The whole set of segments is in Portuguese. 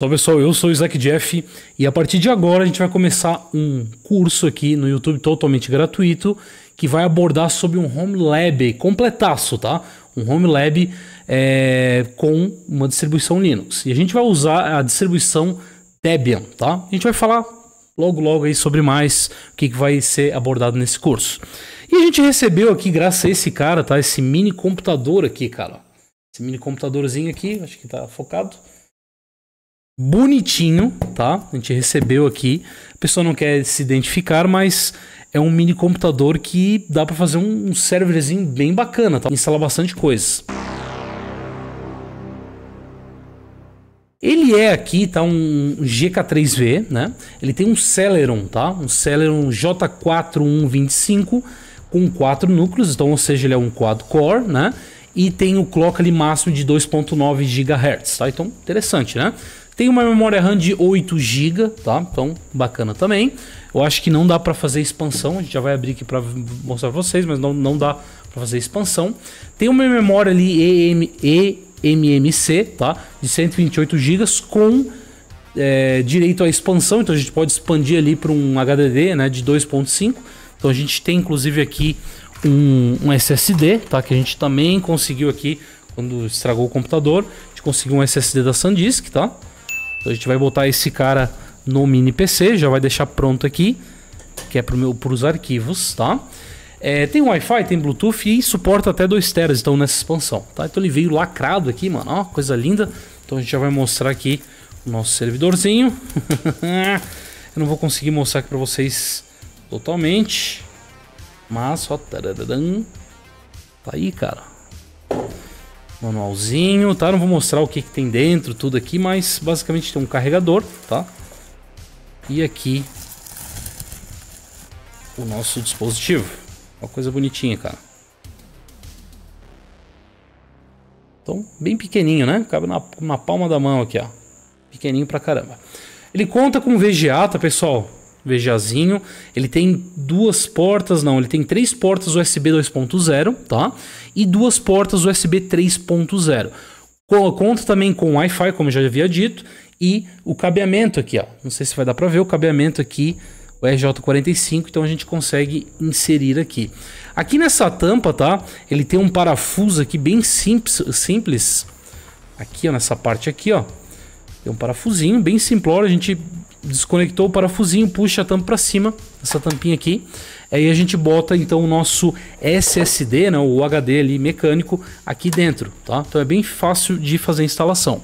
Olá pessoal, eu sou o Isaac Jeff e a partir de agora a gente vai começar um curso aqui no YouTube totalmente gratuito que vai abordar sobre um home lab completaço, tá? Um home lab é, com uma distribuição Linux e a gente vai usar a distribuição Debian, tá? A gente vai falar logo logo aí sobre mais o que, que vai ser abordado nesse curso. E a gente recebeu aqui, graças a esse cara, tá? Esse mini computador aqui, cara. Esse mini computadorzinho aqui, acho que tá focado bonitinho, tá? A gente recebeu aqui. A pessoa não quer se identificar, mas é um mini computador que dá para fazer um serverzinho bem bacana, tá? Instalar bastante coisas. Ele é aqui, tá? Um GK3V, né? Ele tem um Celeron, tá? Um Celeron J4125 com quatro núcleos, então, ou seja, ele é um quad-core, né? E tem o clock ali máximo de 2.9 GHz, tá? Então, interessante, né? Tem uma memória RAM de 8 GB, tá? Então, bacana também. Eu acho que não dá para fazer expansão, a gente já vai abrir aqui para mostrar pra vocês, mas não, não dá para fazer expansão. Tem uma memória ali EM, EMMC, tá? De 128 GB com é, direito à expansão, então a gente pode expandir ali para um HDD, né, de 2.5. Então a gente tem inclusive aqui um, um, SSD, tá? Que a gente também conseguiu aqui quando estragou o computador. A gente conseguiu um SSD da SanDisk, tá? Então a gente vai botar esse cara no mini PC, já vai deixar pronto aqui, que é para os arquivos, tá? É, tem Wi-Fi, tem Bluetooth e suporta até 2 teras, então nessa expansão, tá? Então ele veio lacrado aqui, mano, ó, coisa linda. Então a gente já vai mostrar aqui o nosso servidorzinho. Eu não vou conseguir mostrar aqui para vocês totalmente, mas ó, tá aí, cara manualzinho, tá? Não vou mostrar o que, que, tem dentro, tudo aqui, mas basicamente tem um carregador, tá? E aqui o nosso dispositivo. Uma coisa bonitinha, cara. Então, bem pequenininho, né? Cabe na, na palma da mão aqui, ó. Pequenininho pra caramba. Ele conta com VGA, tá, pessoal? Vejazinho. Ele tem duas portas, não, ele tem três portas USB 2.0, tá? E duas portas USB 3.0. Conta também com Wi-Fi, como eu já havia dito, e o cabeamento aqui, ó. Não sei se vai dar para ver o cabeamento aqui, o RJ45, então a gente consegue inserir aqui. Aqui nessa tampa, tá? Ele tem um parafuso aqui bem simples, simples. Aqui, ó, nessa parte aqui, ó. Tem um parafusinho bem simplório, a gente desconectou o parafusinho, puxa a tampa para cima, essa tampinha aqui. Aí a gente bota então o nosso SSD, né, o HD ali mecânico aqui dentro, tá? Então é bem fácil de fazer a instalação.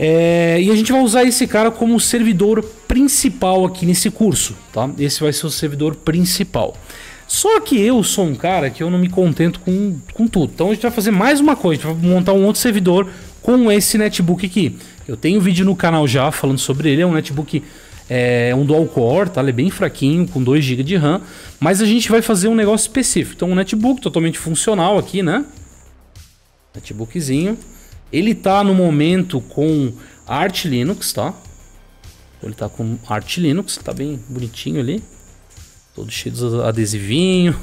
É, e a gente vai usar esse cara como servidor principal aqui nesse curso, tá? Esse vai ser o servidor principal. Só que eu sou um cara que eu não me contento com, com tudo. Então a gente vai fazer mais uma coisa, a gente vai montar um outro servidor com esse netbook aqui. Eu tenho vídeo no canal já falando sobre ele, é um netbook é um dual core, tá? Ele é bem fraquinho, com 2 GB de RAM, mas a gente vai fazer um negócio específico. Então, um netbook totalmente funcional aqui, né? Netbookzinho. Ele tá no momento com Arch Linux, tá? Ele tá com Arch Linux, tá bem bonitinho ali todo cheio de adesivinho.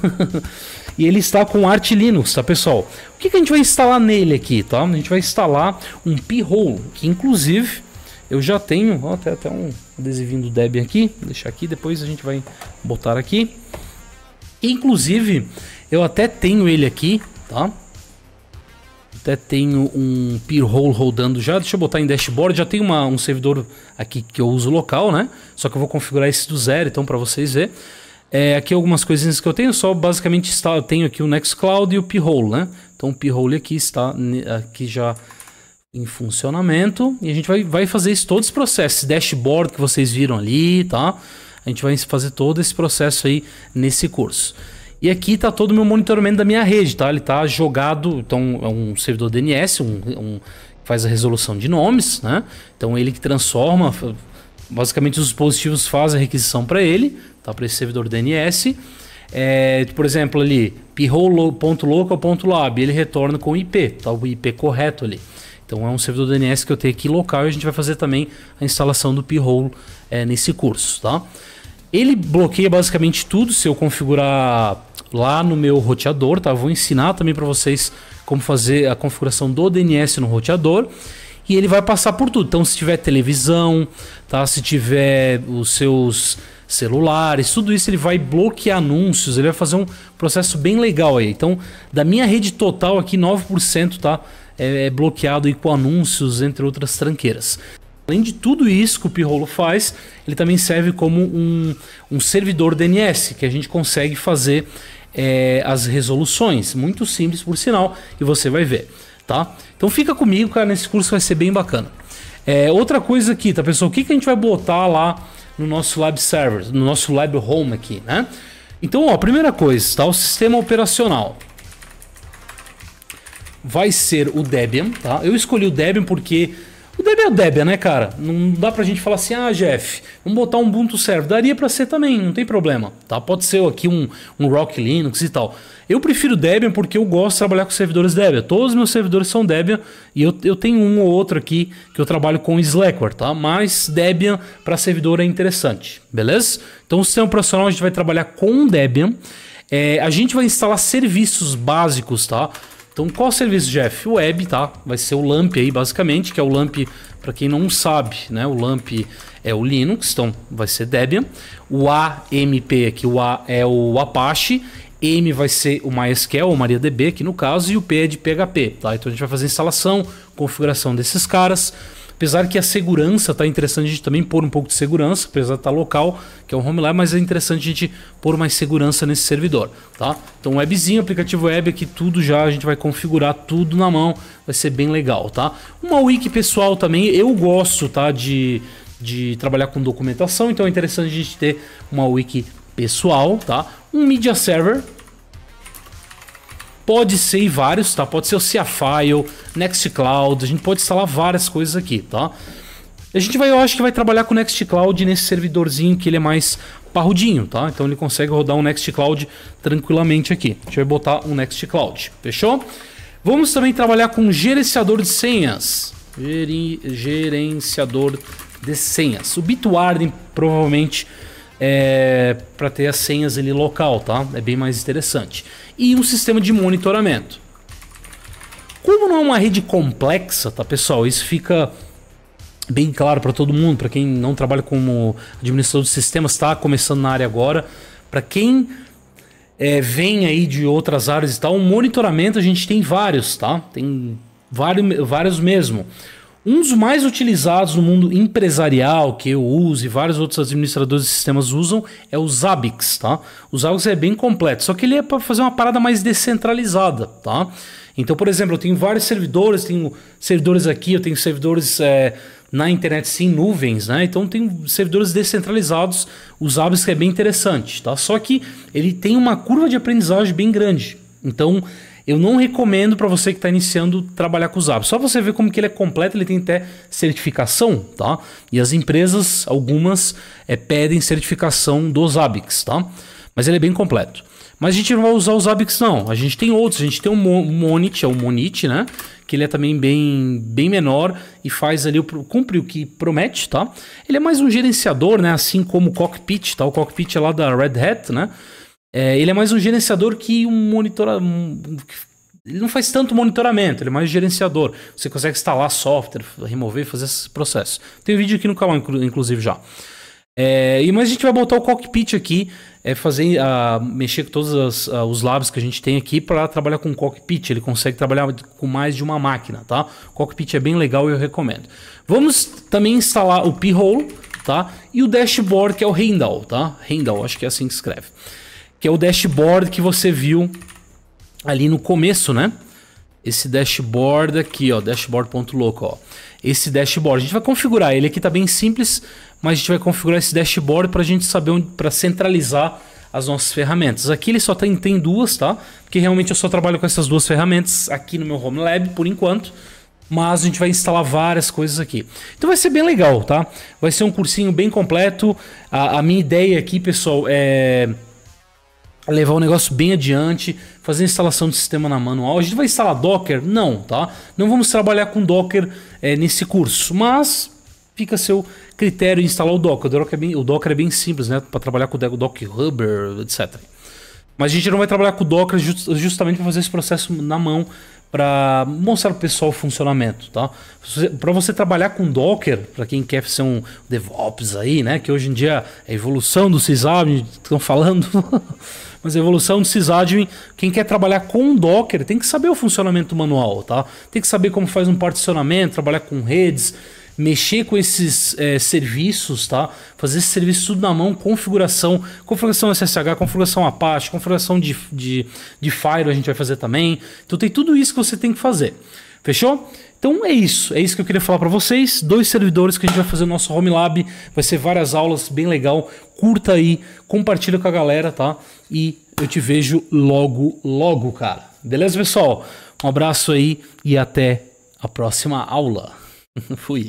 e ele está com Arch Linux, tá pessoal? O que, que a gente vai instalar nele aqui, tá? A gente vai instalar um P-Hole, que inclusive eu já tenho, ó, até, até um adesivinho do Debian aqui, vou deixar aqui, depois a gente vai botar aqui. inclusive, eu até tenho ele aqui, tá? Até tenho um peer hole rodando já. Deixa eu botar em dashboard. Já tem uma, um servidor aqui que eu uso local, né? Só que eu vou configurar esse do zero, então, para vocês verem. É, aqui algumas coisinhas que eu tenho, só basicamente está, eu tenho aqui o Nextcloud e o P-Hole, né? Então o P-Hole aqui está aqui já em funcionamento e a gente vai, vai fazer isso, todo esse processo, esse dashboard que vocês viram ali, tá? A gente vai fazer todo esse processo aí nesse curso. E aqui está todo o meu monitoramento da minha rede, tá? Ele está jogado, então é um servidor DNS, um, um faz a resolução de nomes, né? Então ele que transforma, basicamente os dispositivos fazem a requisição para ele, tá? para esse servidor DNS. É, por exemplo, ali, pirrou.local.lab, ele retorna com o IP, tá? o IP correto ali. Então é um servidor DNS que eu tenho aqui local e a gente vai fazer também a instalação do pirrou é, nesse curso. Tá? Ele bloqueia basicamente tudo se eu configurar lá no meu roteador, tá? Vou ensinar também para vocês como fazer a configuração do DNS no roteador e ele vai passar por tudo. Então, se tiver televisão, tá? Se tiver os seus celulares, tudo isso ele vai bloquear anúncios, ele vai fazer um processo bem legal aí. Então, da minha rede total aqui, 9% tá é, é bloqueado aí com anúncios, entre outras tranqueiras. Além de tudo isso que o Pirrolo faz, ele também serve como um, um servidor DNS, que a gente consegue fazer é, as resoluções. Muito simples, por sinal, e você vai ver tá? Então fica comigo, cara, nesse curso vai ser bem bacana. É, outra coisa aqui, tá, pessoal? O que, que a gente vai botar lá no nosso Lab Server, no nosso Lab Home aqui, né? Então, ó, primeira coisa, tá? O sistema operacional vai ser o Debian, tá? Eu escolhi o Debian porque o Debian é o Debian, né, cara? Não dá pra gente falar assim, ah, Jeff, vamos botar um Ubuntu Server. Daria pra ser também, não tem problema. Tá? Pode ser aqui um, um Rock Linux e tal. Eu prefiro Debian porque eu gosto de trabalhar com servidores Debian. Todos os meus servidores são Debian e eu, eu tenho um ou outro aqui que eu trabalho com Slackware, tá? Mas Debian para servidor é interessante, beleza? Então o sistema operacional a gente vai trabalhar com Debian. É, a gente vai instalar serviços básicos, tá? Então, qual serviço, Jeff? O web, tá? Vai ser o LAMP aí, basicamente, que é o LAMP, para quem não sabe, né? O LAMP é o Linux, então vai ser Debian. O AMP aqui, o A é o Apache. M vai ser o MySQL, o MariaDB aqui no caso, e o P é de PHP, tá? Então a gente vai fazer instalação, configuração desses caras. Apesar que a segurança tá interessante a gente também pôr um pouco de segurança, apesar de estar tá local, que é um home lab, mas é interessante a gente pôr mais segurança nesse servidor, tá? Então webzinho, aplicativo web aqui, tudo já a gente vai configurar tudo na mão, vai ser bem legal, tá? Uma wiki pessoal também, eu gosto, tá, de de trabalhar com documentação, então é interessante a gente ter uma wiki pessoal, tá? Um media server, Pode ser vários, tá? Pode ser o Ciafile, Nextcloud, a gente pode instalar várias coisas aqui, tá? A gente vai, eu acho que vai trabalhar com o Nextcloud nesse servidorzinho que ele é mais parrudinho, tá? Então ele consegue rodar um Nextcloud tranquilamente aqui. gente vai botar um Nextcloud, fechou? Vamos também trabalhar com gerenciador de senhas. Gerenciador de senhas. O Bitwarden provavelmente é, para ter as senhas ali local, tá? É bem mais interessante. E um sistema de monitoramento. Como não é uma rede complexa, tá, pessoal? Isso fica bem claro para todo mundo, para quem não trabalha como administrador de sistemas, está começando na área agora, para quem é, vem aí de outras áreas e tal, o monitoramento a gente tem vários, tá? Tem vários, vários mesmo. Um dos mais utilizados no mundo empresarial, que eu uso e vários outros administradores de sistemas usam, é o Zabbix, tá? O Zabbix é bem completo, só que ele é para fazer uma parada mais descentralizada, tá? Então, por exemplo, eu tenho vários servidores, tenho servidores aqui, eu tenho servidores é, na internet sim, nuvens, né? Então tem servidores descentralizados, o Zabbix é bem interessante, tá? Só que ele tem uma curva de aprendizagem bem grande. Então, eu não recomendo para você que está iniciando trabalhar com o Zap. Só você ver como que ele é completo, ele tem até certificação, tá? E as empresas, algumas, é, pedem certificação do Zabbix, tá? Mas ele é bem completo. Mas a gente não vai usar o Zabbix não. A gente tem outros, a gente tem o Monit, é o Monit, né? Que ele é também bem, bem menor e faz ali o cumpre o que promete, tá? Ele é mais um gerenciador, né? Assim como o Cockpit, tá? O Cockpit é lá da Red Hat, né? É, ele é mais um gerenciador que um monitor. Um, ele não faz tanto monitoramento, ele é mais gerenciador. Você consegue instalar software, remover e fazer esses processos. Tem um vídeo aqui no canal, inclusive, já. É, e mas a gente vai botar o cockpit aqui, é fazer mexer com todos as, os labs que a gente tem aqui para trabalhar com o cockpit. Ele consegue trabalhar com mais de uma máquina, tá? O cockpit é bem legal e eu recomendo. Vamos também instalar o P-Hole, tá? E o dashboard que é o Handle, tá? Handle, acho que é assim que escreve que é o dashboard que você viu ali no começo, né? Esse dashboard aqui, ó, dashboard.loco, ó. Esse dashboard, a gente vai configurar ele aqui, tá bem simples, mas a gente vai configurar esse dashboard para a gente saber onde, para centralizar as nossas ferramentas. Aqui ele só tem, tá tem duas, tá? Porque realmente eu só trabalho com essas duas ferramentas aqui no meu Home Lab por enquanto. Mas a gente vai instalar várias coisas aqui. Então vai ser bem legal, tá? Vai ser um cursinho bem completo. A, a minha ideia aqui, pessoal, é levar o negócio bem adiante, fazer a instalação de sistema na manual. A gente vai instalar Docker? Não, tá? Não vamos trabalhar com Docker é, nesse curso, mas fica a seu critério instalar o Docker. O Docker é bem, o Docker é bem simples, né? Para trabalhar com o Docker Hubber, etc. Mas a gente não vai trabalhar com o Docker just, justamente para fazer esse processo na mão para mostrar para o pessoal o funcionamento, tá? Para você trabalhar com Docker, para quem quer ser um DevOps aí, né? Que hoje em dia é a evolução do sysadmin, estão falando, mas a é evolução do sysadmin, quem quer trabalhar com Docker tem que saber o funcionamento manual, tá? Tem que saber como faz um particionamento, trabalhar com redes mexer com esses é, serviços, tá? Fazer esse serviço tudo na mão, configuração, configuração SSH, configuração Apache, configuração de, de, de Fire a gente vai fazer também. Então tem tudo isso que você tem que fazer. Fechou? Então é isso, é isso que eu queria falar para vocês. Dois servidores que a gente vai fazer no nosso Home Lab, vai ser várias aulas, bem legal. Curta aí, compartilha com a galera, tá? E eu te vejo logo, logo, cara. Beleza, pessoal? Um abraço aí e até a próxima aula. Fui.